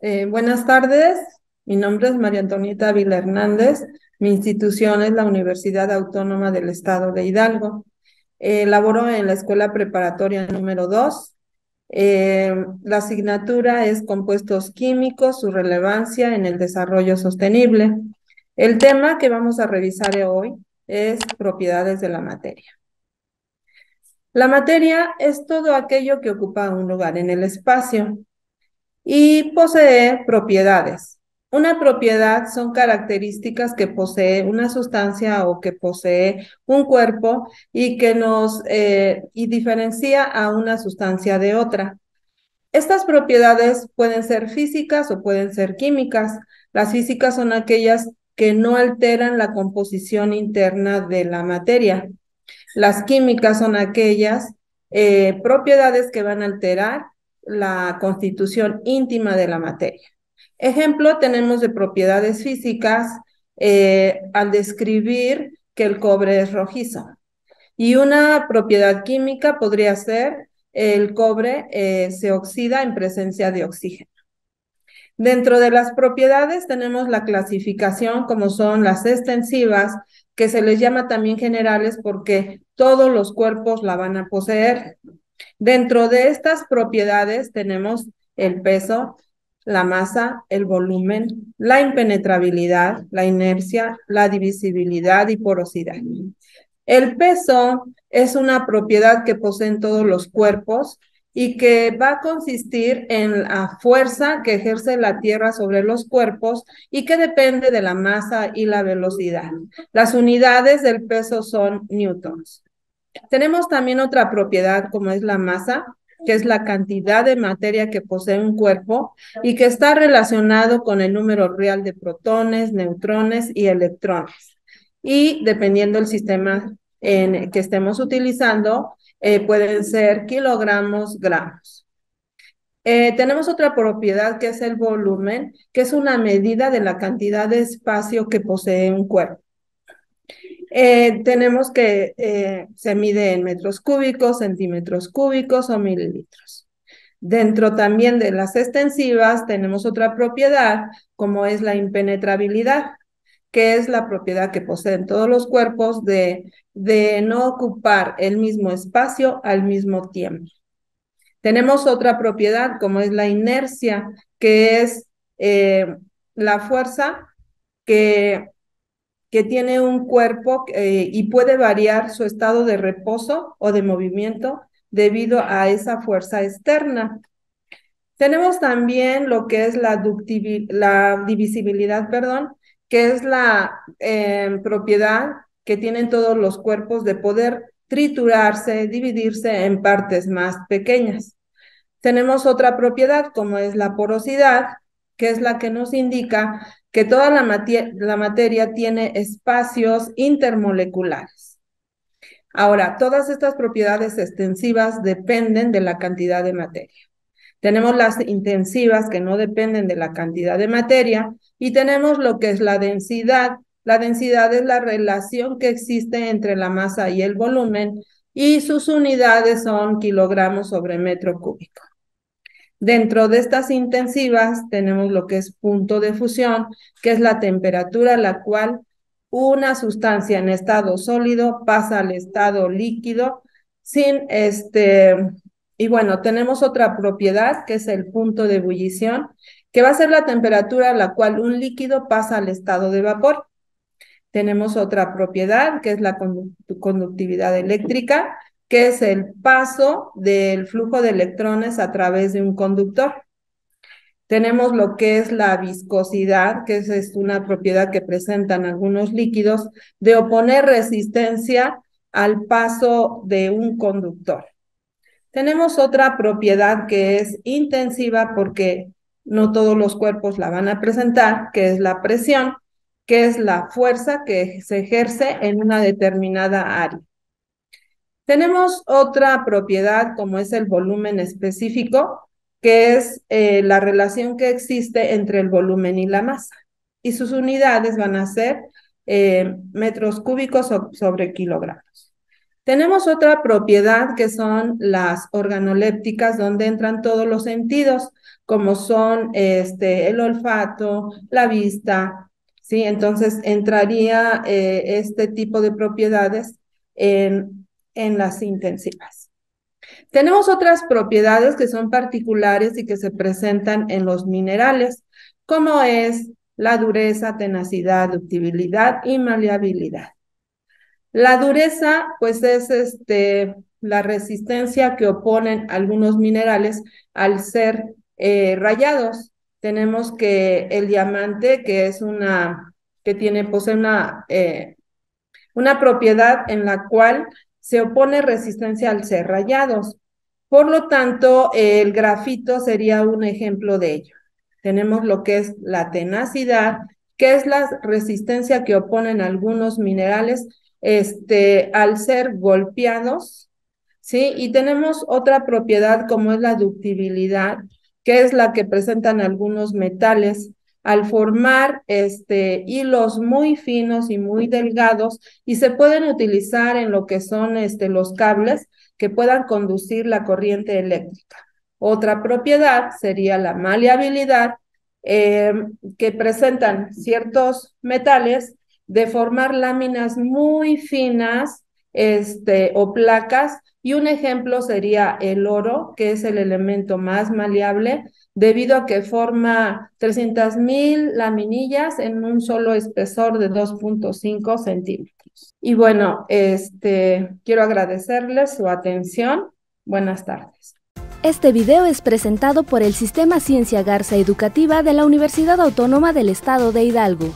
Eh, buenas tardes, mi nombre es María Antonieta Vila Hernández, mi institución es la Universidad Autónoma del Estado de Hidalgo. Eh, laboro en la Escuela Preparatoria número 2. Eh, la asignatura es Compuestos Químicos, su relevancia en el desarrollo sostenible. El tema que vamos a revisar hoy es propiedades de la materia. La materia es todo aquello que ocupa un lugar en el espacio, y posee propiedades. Una propiedad son características que posee una sustancia o que posee un cuerpo y que nos eh, y diferencia a una sustancia de otra. Estas propiedades pueden ser físicas o pueden ser químicas. Las físicas son aquellas que no alteran la composición interna de la materia. Las químicas son aquellas eh, propiedades que van a alterar la constitución íntima de la materia. Ejemplo tenemos de propiedades físicas eh, al describir que el cobre es rojizo. Y una propiedad química podría ser el cobre eh, se oxida en presencia de oxígeno. Dentro de las propiedades tenemos la clasificación como son las extensivas, que se les llama también generales porque todos los cuerpos la van a poseer. Dentro de estas propiedades tenemos el peso, la masa, el volumen, la impenetrabilidad, la inercia, la divisibilidad y porosidad. El peso es una propiedad que poseen todos los cuerpos y que va a consistir en la fuerza que ejerce la Tierra sobre los cuerpos y que depende de la masa y la velocidad. Las unidades del peso son newtons. Tenemos también otra propiedad como es la masa, que es la cantidad de materia que posee un cuerpo y que está relacionado con el número real de protones, neutrones y electrones. Y dependiendo del sistema en que estemos utilizando, eh, pueden ser kilogramos, gramos. Eh, tenemos otra propiedad que es el volumen, que es una medida de la cantidad de espacio que posee un cuerpo. Eh, tenemos que eh, se mide en metros cúbicos, centímetros cúbicos o mililitros. Dentro también de las extensivas tenemos otra propiedad como es la impenetrabilidad, que es la propiedad que poseen todos los cuerpos de, de no ocupar el mismo espacio al mismo tiempo. Tenemos otra propiedad como es la inercia, que es eh, la fuerza que que tiene un cuerpo eh, y puede variar su estado de reposo o de movimiento debido a esa fuerza externa. Tenemos también lo que es la, divisibilidad, perdón, que es la em, propiedad que tienen todos los cuerpos de poder triturarse, dividirse en partes más pequeñas. Tenemos otra propiedad como es la porosidad, que es la que nos indica que toda la, materia tiene espacios intermoleculares. Ahora, todas estas propiedades extensivas dependen de la cantidad de materia. Tenemos las intensivas que no dependen de la cantidad de materia y tenemos lo que es la densidad. La densidad es la relación que existe entre la masa y el volumen y sus unidades son kilogramos sobre metro cúbico. Dentro de estas intensivas tenemos lo que es punto de fusión, que es la temperatura a la cual una sustancia en estado sólido pasa al estado líquido sin este y bueno, tenemos otra propiedad que es el punto de ebullición, que va a ser la temperatura a la cual un líquido pasa al estado de vapor. Tenemos otra propiedad que es la conductividad eléctrica, que es el paso del flujo de electrones a través de un conductor. Tenemos lo que es la viscosidad, que es, una propiedad que presentan algunos líquidos, de oponer resistencia al paso de un conductor. Tenemos otra propiedad que es intensiva porque no todos los cuerpos la van a presentar, que es la presión, que es la fuerza que se ejerce en una determinada área. Tenemos otra propiedad como es el volumen específico, que es eh, la relación que existe entre el volumen y la masa. Y sus unidades van a ser eh, metros cúbicos sobre kilogramos. Tenemos otra propiedad que son las organolépticas, donde entran todos los sentidos, como son este, el olfato, la vista, ¿sí? Entonces entraría eh, este tipo de propiedades en en las intensivas. Tenemos otras propiedades que son particulares y que se presentan en los minerales, como es la dureza, tenacidad, ductibilidad y maleabilidad. La dureza, pues es este, la resistencia que oponen algunos minerales al ser eh, rayados. Tenemos que el diamante, que es una, que tiene, posee una, eh, una propiedad en la cual se opone resistencia al ser rayados. Por lo tanto, el grafito sería un ejemplo de ello. Tenemos lo que es la tenacidad, que es la resistencia que oponen algunos minerales este, al ser golpeados, ¿sí? Y tenemos otra propiedad como es la ductibilidad, que es la que presentan algunos metales, al formar este, hilos muy finos y muy delgados y se pueden utilizar en lo que son este, los cables que puedan conducir la corriente eléctrica. Otra propiedad sería la maleabilidad em, que presentan ciertos metales de formar láminas muy finas este, o placas. Y un ejemplo sería el oro, que es el elemento más maleable, debido a que forma 300.000 laminillas en un solo espesor de 2.5 centímetros. Y bueno, este, quiero agradecerles su atención. Buenas tardes. Este video es presentado por el Sistema Ciencia Garza Educativa de la Universidad Autónoma del Estado de Hidalgo.